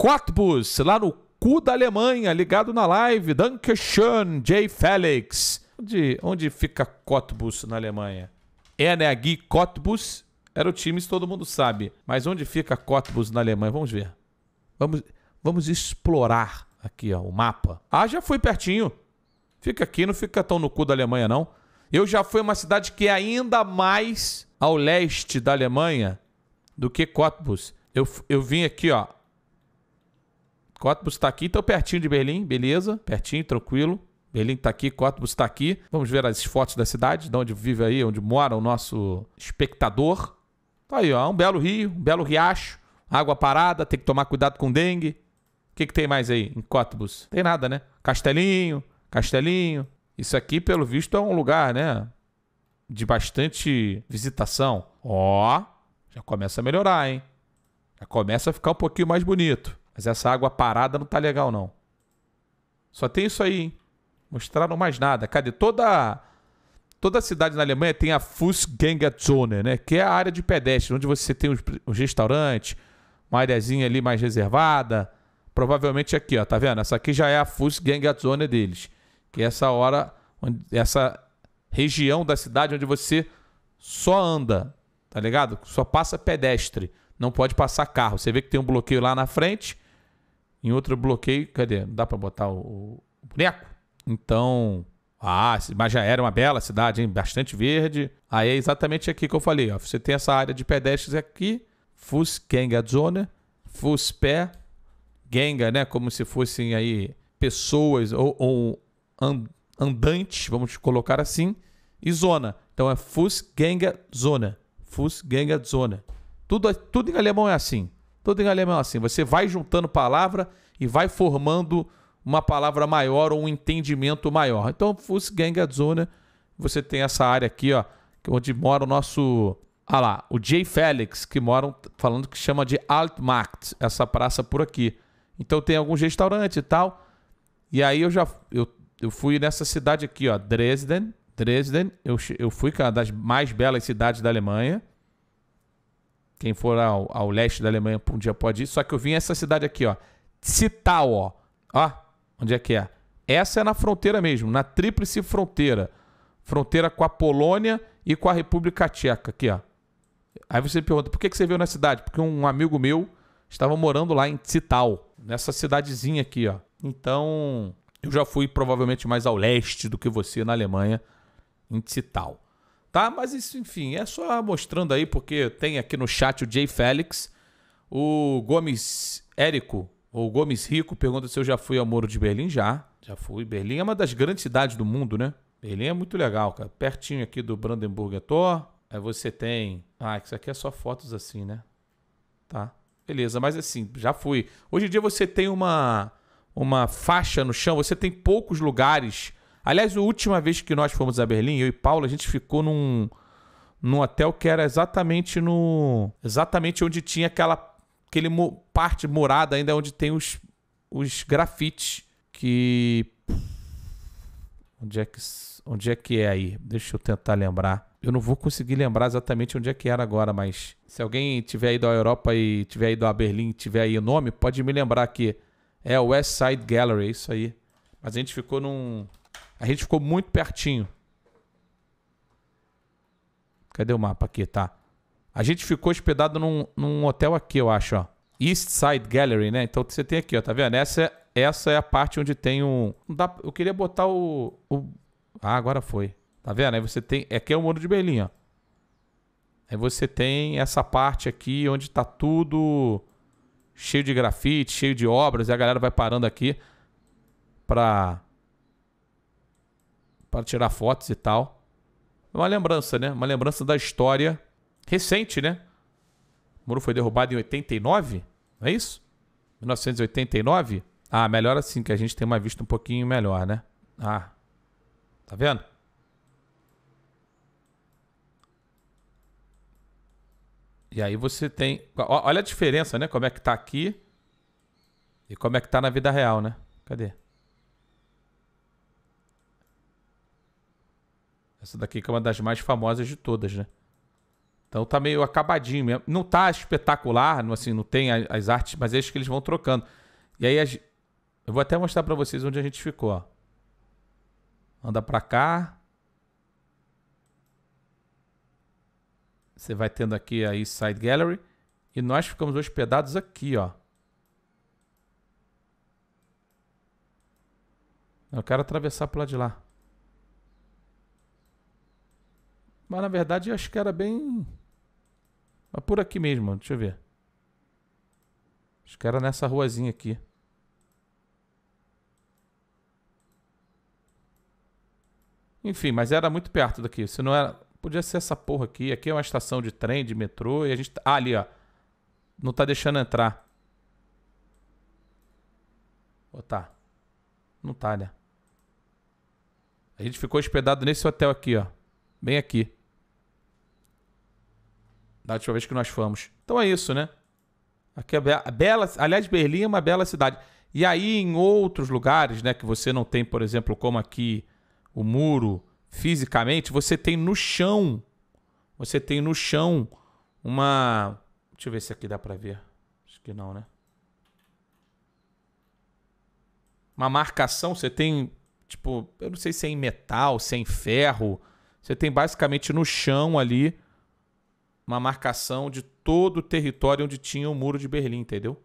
Cottbus, lá no cu da Alemanha, ligado na live. Dankeschön, J. Felix. Onde, onde fica Cottbus na Alemanha? Energie é, né, Cottbus era o time, isso todo mundo sabe. Mas onde fica Cottbus na Alemanha? Vamos ver. Vamos, vamos explorar aqui ó, o mapa. Ah, já fui pertinho. Fica aqui, não fica tão no cu da Alemanha, não. Eu já fui uma cidade que é ainda mais ao leste da Alemanha do que Cottbus. Eu, eu vim aqui, ó, Cottbus está aqui, então pertinho de Berlim, beleza, pertinho, tranquilo. Berlim está aqui, Cottbus está aqui. Vamos ver as fotos da cidade, de onde vive aí, onde mora o nosso espectador. Tá aí, ó, um belo rio, um belo riacho, água parada, tem que tomar cuidado com dengue. O que, que tem mais aí em Cottbus? Tem nada, né? Castelinho, Castelinho. Isso aqui, pelo visto, é um lugar, né? De bastante visitação. Ó, já começa a melhorar, hein? Já começa a ficar um pouquinho mais bonito. Mas essa água parada não tá legal, não. Só tem isso aí, hein? Mostraram mais nada. Cadê? Toda, toda cidade na Alemanha tem a Fußgängerzone, né? Que é a área de pedestre, onde você tem os, os restaurantes, uma areazinha ali mais reservada. Provavelmente aqui, ó, tá vendo? Essa aqui já é a Fußgängerzone deles. Que é essa hora, onde, essa região da cidade onde você só anda, tá ligado? Só passa pedestre, não pode passar carro. Você vê que tem um bloqueio lá na frente, em outro bloqueio, cadê? Não Dá para botar o, o boneco? Então, ah, mas já era uma bela cidade, hein? Bastante verde. Aí é exatamente aqui que eu falei, ó. Você tem essa área de pedestres aqui, Fuskengazone, Fuspé, Genga, né? Como se fossem aí pessoas ou, ou andantes, vamos colocar assim, e zona. Então é Fußgängerzone. Fußgängerzone. Tudo, tudo em alemão é assim. Todo engaleamento é assim. Você vai juntando palavra e vai formando uma palavra maior ou um entendimento maior. Então, Fussgängerzone, você tem essa área aqui, ó, onde mora o nosso... Ah lá, o Jay Felix, que moram falando que chama de Altmarkt, essa praça por aqui. Então tem alguns restaurantes e tal. E aí eu já eu, eu fui nessa cidade aqui, ó, Dresden. Dresden, eu, eu fui, que é uma das mais belas cidades da Alemanha. Quem for ao, ao leste da Alemanha por um dia pode ir. Só que eu vim essa cidade aqui, ó. Zittau, ó. Ó, onde é que é? Essa é na fronteira mesmo, na tríplice fronteira. Fronteira com a Polônia e com a República Tcheca, aqui, ó. Aí você pergunta, por que, que você veio na cidade? Porque um amigo meu estava morando lá em Zittau, nessa cidadezinha aqui, ó. Então, eu já fui provavelmente mais ao leste do que você na Alemanha, em Zittau tá? Mas isso, enfim, é só mostrando aí, porque tem aqui no chat o Jay Félix, o Gomes Érico, ou Gomes Rico, pergunta se eu já fui ao Muro de Berlim. Já, já fui. Berlim é uma das grandes cidades do mundo, né? Berlim é muito legal, cara. Pertinho aqui do Brandenburger Tor. Aí você tem. Ah, isso aqui é só fotos assim, né? Tá. Beleza, mas assim, já fui. Hoje em dia você tem uma, uma faixa no chão, você tem poucos lugares Aliás, a última vez que nós fomos a Berlim, eu e Paulo, a gente ficou num, num hotel que era exatamente no. Exatamente onde tinha aquela. Aquele mo, parte morada ainda onde tem os, os grafites. Que. Onde é que. Onde é que é aí? Deixa eu tentar lembrar. Eu não vou conseguir lembrar exatamente onde é que era agora, mas se alguém tiver ido à Europa e tiver ido a Berlim, tiver aí o nome, pode me lembrar que é o West Side Gallery, é isso aí. Mas a gente ficou num a gente ficou muito pertinho. Cadê o mapa aqui? Tá. A gente ficou hospedado num, num hotel aqui, eu acho, ó. East Side Gallery, né? Então você tem aqui, ó, tá vendo? Essa, é, essa é a parte onde tem um... Dá, eu queria botar o, o... Ah, agora foi. Tá vendo? Aí você tem... Aqui é o Muro de Berlim, ó. Aí você tem essa parte aqui onde tá tudo cheio de grafite, cheio de obras. E a galera vai parando aqui pra para tirar fotos e tal. Uma lembrança, né? Uma lembrança da história recente, né? O muro foi derrubado em 89, não é isso? 1989? Ah, melhor assim, que a gente tem uma vista um pouquinho melhor, né? Ah, tá vendo? E aí você tem... Olha a diferença, né? Como é que tá aqui e como é que tá na vida real, né? Cadê? Essa daqui que é uma das mais famosas de todas, né? Então tá meio acabadinho mesmo. Não tá espetacular, não, assim, não tem as artes, mas é isso que eles vão trocando. E aí as... eu vou até mostrar para vocês onde a gente ficou, ó. Anda para cá. Você vai tendo aqui a East Side Gallery. E nós ficamos hospedados aqui, ó. Eu quero atravessar pro lado de lá. Mas na verdade eu acho que era bem. Mas por aqui mesmo, deixa eu ver. Acho que era nessa ruazinha aqui. Enfim, mas era muito perto daqui. Se não era. Podia ser essa porra aqui. Aqui é uma estação de trem, de metrô. E a gente. Tá, ah, ali, ó. Não tá deixando entrar. Ou tá? Não tá, né? A gente ficou hospedado nesse hotel aqui, ó. Bem aqui da última vez que nós fomos. Então é isso, né? Aqui é bela, aliás, Berlim é uma bela cidade. E aí, em outros lugares, né, que você não tem, por exemplo, como aqui o muro fisicamente, você tem no chão, você tem no chão uma, deixa eu ver se aqui dá para ver, acho que não, né? Uma marcação, você tem tipo, eu não sei se é em metal, se é em ferro, você tem basicamente no chão ali uma marcação de todo o território onde tinha o muro de Berlim, entendeu?